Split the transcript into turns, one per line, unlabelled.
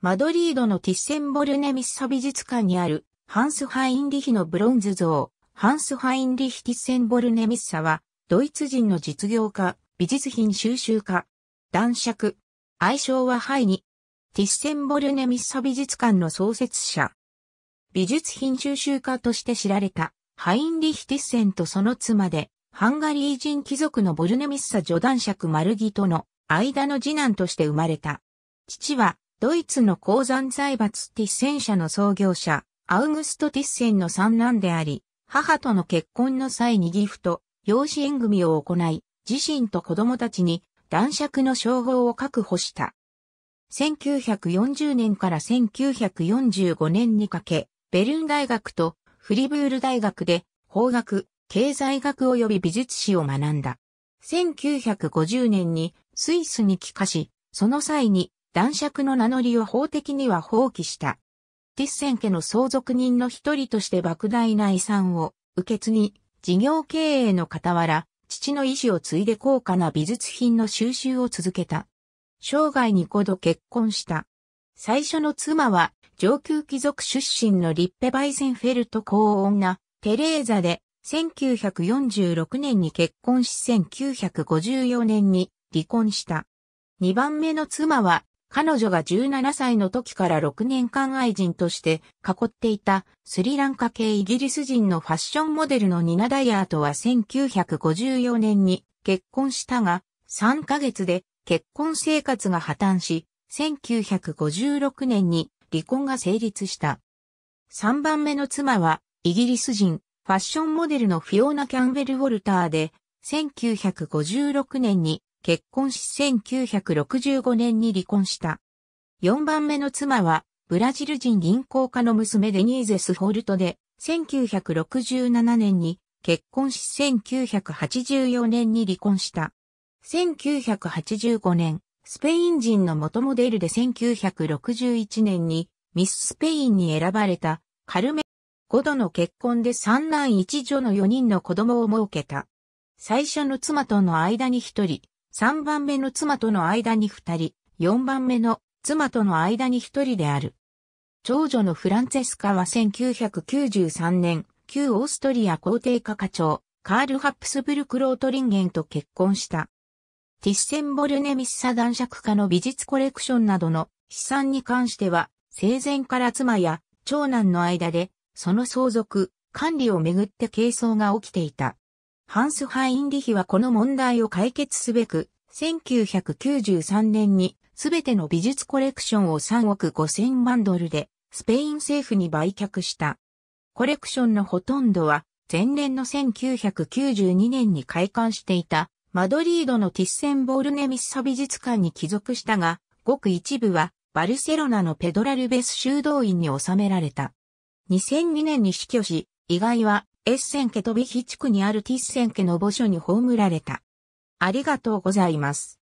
マドリードのティッセンボルネミッサ美術館にあるハンス・ハインリヒのブロンズ像、ハンス・ハインリヒ・ティッセンボルネミッサは、ドイツ人の実業家、美術品収集家、男爵、愛称はハイニ、ティッセンボルネミッサ美術館の創設者。美術品収集家として知られた、ハインリヒ・ティッセンとその妻で、ハンガリー人貴族のボルネミッサ女男爵マルギとの間の次男として生まれた。父はドイツの鉱山財閥ティッセン社の創業者、アウグスト・ティッセンの三男であり、母との結婚の際にギフト、養子縁組を行い、自身と子供たちに男爵の称号を確保した。1940年から1945年にかけ、ベルン大学とフリブール大学で法学、経済学及び美術史を学んだ。1950年にスイスに帰化し、その際に男爵の名乗りを法的には放棄した。ティッセン家の相続人の一人として莫大な遺産を受け継ぎ、事業経営の傍ら、父の意志を継いで高価な美術品の収集を続けた。生涯に5度結婚した。最初の妻は上級貴族出身のリッペ・バイゼンフェルト公女、テレーザで、1946年に結婚し1954年に離婚した。2番目の妻は彼女が17歳の時から6年間愛人として囲っていたスリランカ系イギリス人のファッションモデルのニナ・ダイヤーとは1954年に結婚したが3ヶ月で結婚生活が破綻し1956年に離婚が成立した。3番目の妻はイギリス人ファッションモデルのフィオーナ・キャンベル・ウォルターで1956年に結婚し1965年に離婚した。4番目の妻は、ブラジル人銀行家の娘デニーゼス・ホルトで、1967年に結婚し1984年に離婚した。1985年、スペイン人の元モデルで1961年にミススペインに選ばれたカルメ5度の結婚で三男一女の4人の子供を設けた。最初の妻との間に1人、3番目の妻との間に2人、4番目の妻との間に1人である。長女のフランツェスカは1993年、旧オーストリア皇帝家課長、カール・ハップスブルク・ロートリンゲンと結婚した。ティッセンボルネ・ミッサ男爵家の美術コレクションなどの資産に関しては、生前から妻や長男の間で、その相続、管理をめぐって軽装が起きていた。ハンス・ハインリヒはこの問題を解決すべく、1993年にすべての美術コレクションを3億5千万ドルでスペイン政府に売却した。コレクションのほとんどは前年の1992年に開館していたマドリードのティッセンボールネミッサ美術館に帰属したが、ごく一部はバルセロナのペドラルベス修道院に収められた。2002年に死去し、意外はエッセン家飛び火地区にあるティッセン家の墓所に葬られた。ありがとうございます。